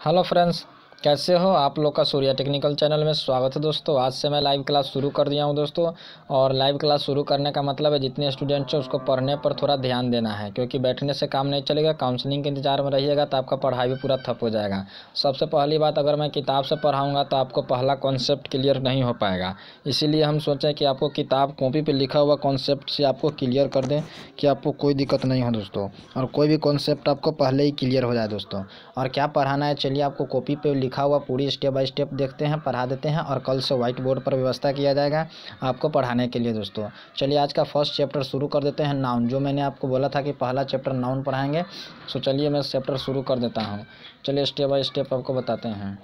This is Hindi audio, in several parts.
Hello friends, कैसे हो आप लोग का सूर्या टेक्निकल चैनल में स्वागत है दोस्तों आज से मैं लाइव क्लास शुरू कर दिया हूं दोस्तों और लाइव क्लास शुरू करने का मतलब है जितने स्टूडेंट्स हैं उसको पढ़ने पर थोड़ा ध्यान देना है क्योंकि बैठने से काम नहीं चलेगा काउंसलिंग के इंतजार में रहिएगा तो आपका पढ़ाई भी पूरा थप हो जाएगा सबसे पहली बात अगर मैं किताब से पढ़ाऊँगा तो आपको पहला कॉन्सेप्ट क्लियर नहीं हो पाएगा इसीलिए हम सोचें कि आपको किताब कॉपी पर लिखा हुआ कॉन्सेप्ट से आपको क्लियर कर दें कि आपको कोई दिक्कत नहीं हो दोस्तों और कोई भी कॉन्सेप्ट आपको पहले ही क्लियर हो जाए दोस्तों और क्या पढ़ाना है चलिए आपको कॉपी पर लिखा हुआ पूरी स्टेप बाय स्टेप देखते हैं पढ़ा देते हैं और कल से व्हाइट बोर्ड पर व्यवस्था किया जाएगा आपको पढ़ाने के लिए दोस्तों चलिए आज का फर्स्ट चैप्टर शुरू कर देते हैं नाउन जो मैंने आपको बोला था कि पहला चैप्टर नाउन पढ़ाएंगे सो चलिए मैं चैप्टर शुरू कर देता हूँ चलिए स्टेप बाई स्टेप आपको बताते हैं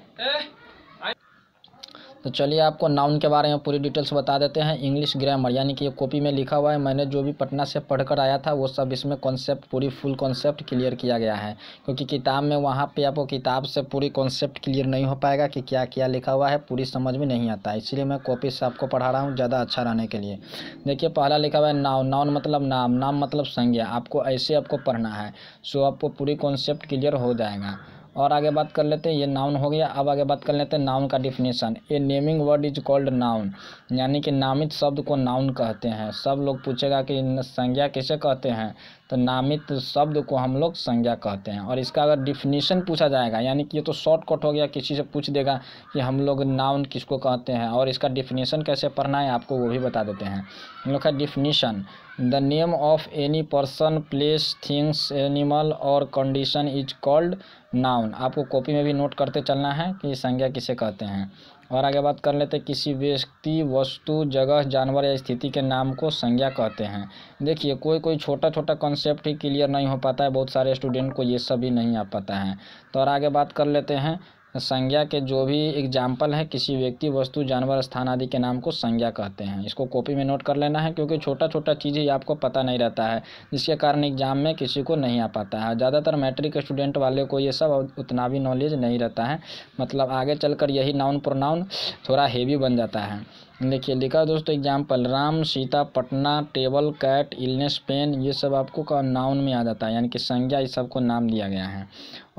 तो चलिए आपको नाउन के बारे में पूरी डिटेल्स बता देते हैं इंग्लिश ग्रामर यानी कि ये कॉपी में लिखा हुआ है मैंने जो भी पटना से पढ़कर आया था वो सब इसमें कॉन्सेप्ट पूरी फुल कॉन्सेप्ट क्लियर किया गया है क्योंकि किताब में वहाँ पे आपको किताब से पूरी कॉन्सेप्ट क्लियर नहीं हो पाएगा कि क्या क्या लिखा हुआ है पूरी समझ में नहीं आता इसलिए मैं कॉपी से आपको पढ़ा रहा हूँ ज़्यादा अच्छा रहने के लिए देखिए पहला लिखा हुआ है नाउन नाउन मतलब नाम नाम मतलब संज्ञा आपको ऐसे आपको पढ़ना है सो आपको पूरी कॉन्सेप्ट क्लियर हो जाएगा और आगे बात कर लेते हैं ये नाउन हो गया अब आगे बात कर लेते हैं नाउन का definition a naming word is called noun यानी कि नामित शब्द को नाउन कहते हैं सब लोग पूछेगा कि संज्ञा किसे कहते हैं तो नामित शब्द को हम लोग संज्ञा कहते हैं और इसका अगर डिफिनेशन पूछा जाएगा यानी कि ये तो शॉर्टकट हो गया किसी से पूछ देगा कि हम लोग नाउन किसको कहते हैं और इसका डिफिनेशन कैसे पढ़ना है आपको वो भी बता देते हैं हम लोग का definition the name of any person place things animal और कंडीशन इज कॉल्ड नाउन आपको कॉपी में भी नोट करते चलना है कि संज्ञा किसे कहते हैं और आगे बात कर लेते हैं किसी व्यक्ति वस्तु जगह जानवर या स्थिति के नाम को संज्ञा कहते हैं देखिए कोई कोई छोटा छोटा कॉन्सेप्ट ही क्लियर नहीं हो पाता है बहुत सारे स्टूडेंट को ये सभी नहीं आ पाता है तो और आगे बात कर लेते हैं संज्ञा के जो भी एग्जाम्पल हैं किसी व्यक्ति वस्तु जानवर स्थान आदि के नाम को संज्ञा कहते हैं इसको कॉपी में नोट कर लेना है क्योंकि छोटा छोटा चीज़ ही आपको पता नहीं रहता है जिसके कारण एग्जाम में किसी को नहीं आ पाता है ज़्यादातर मैट्रिक स्टूडेंट वाले को ये सब उतना भी नॉलेज नहीं रहता है मतलब आगे चलकर यही नाउन प्रोनाउन थोड़ा हेवी बन जाता है देखिए लिखा दोस्तों example Ram Sita Patna table cat illness pen ये सब आपको का नाउन में आ जाता है यानी कि संज्ञा इस सब को नाम दिया गया है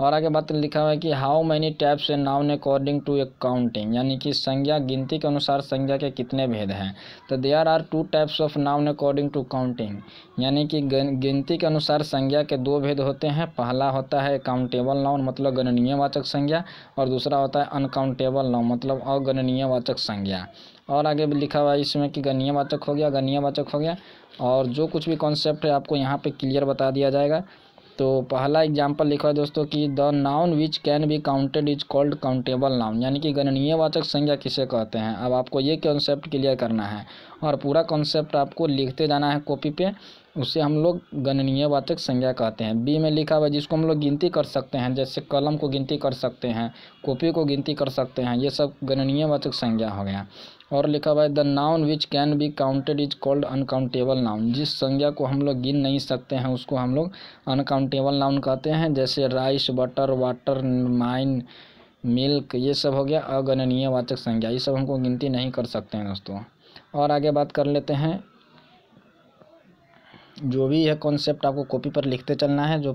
और आगे बात लिखा हुआ है कि how many types a noun according to a counting यानी कि संज्ञा गिनती के अनुसार संज्ञा के कितने भेद हैं तो there are two types of noun according to counting यानी कि गिनती के अनुसार संज्ञा के दो भेद होते हैं पहला होता है काउंटेबल नाउन मतलब गणनीयवाचक संज्ञा और दूसरा होता है अनकाउंटेबल नाउन मतलब अगणनीयवाचक संज्ञा और आगे भी लिखा हुआ है इसमें कि वाचक हो गया वाचक हो गया और जो कुछ भी कॉन्सेप्ट है आपको यहाँ पे क्लियर बता दिया जाएगा तो पहला एग्जाम्पल लिखा है दोस्तों कि the noun which can be counted is called countable noun यानी कि गणनीय वाचक संज्ञा किसे कहते हैं अब आपको ये कॉन्सेप्ट क्लियर करना है और पूरा कॉन्सेप्ट आपको लिखते जाना है कॉपी पे उसे हम लोग गणनीय वाचक संज्ञा कहते हैं बी में लिखा हुआ जिसको हम लोग गिनती कर सकते हैं जैसे कलम को गिनती कर सकते हैं कॉपी को गिनती कर सकते हैं ये सब गणनीय वाचक संज्ञा हो गया और लिखा हुआ है the noun which can be counted is called uncountable noun जिस संज्ञा को हम लोग गिन नहीं सकते हैं उसको हम लोग अनकाउंटेबल नाउन कहते हैं जैसे rice butter water mine milk ये सब हो गया अगणनीय वाचक संज्ञा ये सब हमको गिनती नहीं कर सकते हैं दोस्तों और आगे बात कर लेते हैं जो भी यह कॉन्सेप्ट आपको कॉपी पर लिखते चलना है जो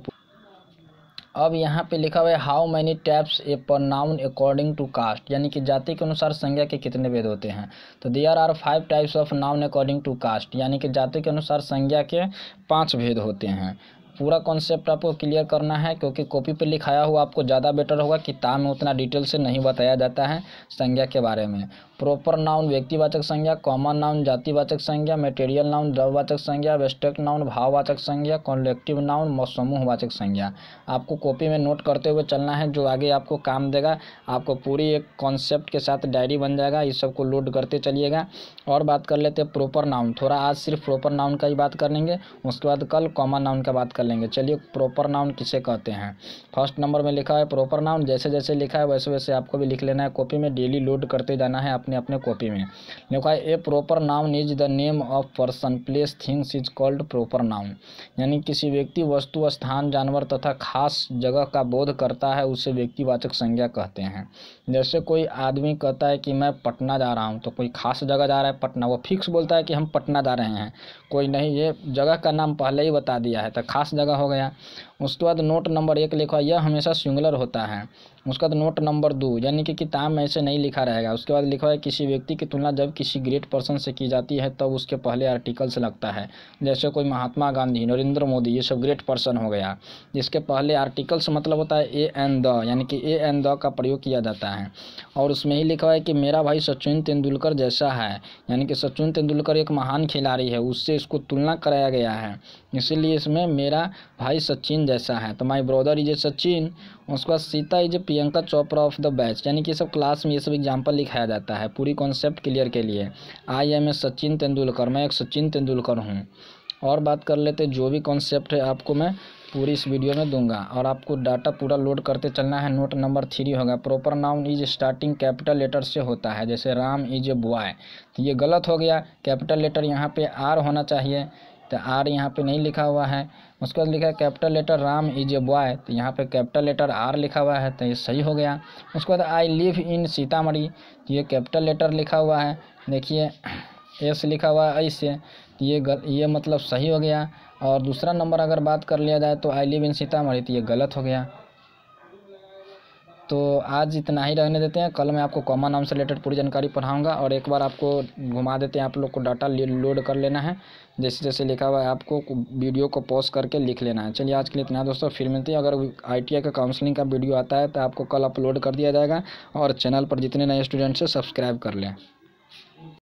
अब यहाँ पे लिखा हुआ है हाउ मैनी टैप्स ए पर नाउन अकॉर्डिंग टू कास्ट यानी कि जाति के अनुसार संज्ञा के कितने वेद होते हैं तो there are five types of noun according to caste यानी कि जाति के अनुसार संज्ञा के पांच भेद होते हैं पूरा कॉन्सेप्ट आपको क्लियर करना है क्योंकि कॉपी पे लिखाया हुआ आपको ज़्यादा बेटर होगा किताब में उतना डिटेल से नहीं बताया जाता है संज्ञा के बारे में प्रॉपर नाउन व्यक्तिवाचक संज्ञा कॉमन नाउन जातिवाचक संज्ञा मेटेरियल नाउन द्रववाचक संज्ञा वेस्टेक नाउन भाववाचक संज्ञा कॉन्लेक्टिव नाउन समूहवाचक संज्ञा आपको कॉपी में नोट करते हुए चलना है जो आगे आपको काम देगा आपको पूरी एक कॉन्सेप्ट के साथ डायरी बन जाएगा इस सबको लोड करते चलिएगा और बात कर लेते हैं प्रॉपर नाउन थोड़ा आज सिर्फ प्रॉपर नाउन का ही बात कर लेंगे उसके बाद कल कॉमन नाउन का बात कर लेंगे चलिए प्रॉपर नाउन किसे कहते हैं फर्स्ट नंबर में लिखा है प्रॉपर नाउन जैसे जैसे लिखा है वैसे वैसे आपको भी लिख लेना है कॉपी में डेली लोड करते जाना है अपने अपने कॉपी में लिखा है a proper noun is the name of person place things is called proper noun यानी किसी व्यक्ति वस्तु स्थान जानवर तथा खास जगह का बोध करता है उसे व्यक्तिवाचक संज्ञा कहते हैं जैसे कोई आदमी कहता है कि मैं पटना जा रहा हूँ तो कोई खास जगह जा रहा है पटना वो फिक्स बोलता है कि हम पटना जा रहे हैं कोई नहीं ये जगह का नाम पहले ही बता दिया है तो खास पाँच जगह हो गया उसके बाद नोट नंबर एक लिखा यह हमेशा सिंगुलर होता है उसके बाद नोट नंबर दो यानी कि किताब में ऐसे नहीं लिखा रहेगा उसके बाद लिखा है किसी व्यक्ति की तुलना जब किसी ग्रेट पर्सन से की जाती है तब तो उसके पहले आर्टिकल्स लगता है जैसे कोई महात्मा गांधी नरेंद्र मोदी ये सब ग्रेट पर्सन हो गया इसके पहले आर्टिकल्स मतलब होता है ए एन द यानी कि ए एन द का प्रयोग किया जाता है और उसमें ही लिखा है कि मेरा भाई सचिन तेंदुलकर जैसा है यानी कि सचिन तेंदुलकर एक महान खिलाड़ी है उससे इसको तुलना कराया गया है इसीलिए इसमें मेरा मेरा भाई सचिन जैसा है तो my brother is a Sachin उसके बाद Sita is a Priyanka Chopra of the batch यानी कि सब क्लास में ये सब एग्जाम्पल लिखाया जाता है पूरी कॉन्सेप्ट क्लियर के लिए I am a Sachin Tendulkar मैं एक सचिन तेंदुलकर हूँ और बात कर लेते जो भी कॉन्सेप्ट है आपको मैं पूरी इस वीडियो में दूंगा और आपको डाटा पूरा लोड करते चलना है नोट नंबर थ्री होगा proper noun is starting capital letter से होता है जैसे राम इज ए बॉय तो ये गलत हो गया कैपिटल लेटर यहाँ पे आर होना चाहिए तो आर यहाँ पे नहीं लिखा हुआ है उसके बाद लिखा है capital letter Ram is a boy तो यहाँ पे कैपिटल लेटर आर लिखा हुआ है तो ये सही हो गया उसके बाद आई लिव इन सीतामढ़ी तो ये कैपिटल लेटर लिखा हुआ है देखिए एस लिखा हुआ है ऐसे तो ये गल ये मतलब सही हो गया और दूसरा नंबर अगर बात कर लिया जाए तो आई लिव इन सीतामढ़ी तो ये गलत हो गया तो आज इतना ही रहने देते हैं कल मैं आपको कॉमन नाम से रिलेटेड पूरी जानकारी पढ़ाऊँगा और एक बार आपको घुमा देते हैं आप लोग को डाटा लोड कर लेना है जैसे जैसे लिखा हुआ है आपको वीडियो को पॉज करके लिख लेना है चलिए आज के लिए इतना दोस्तों फिर मिलते हैं अगर आई टी का काउंसलिंग का वीडियो आता है तो आपको कल अपलोड कर दिया जाएगा और चैनल पर जितने नए स्टूडेंट्स हैं सब्सक्राइब कर लें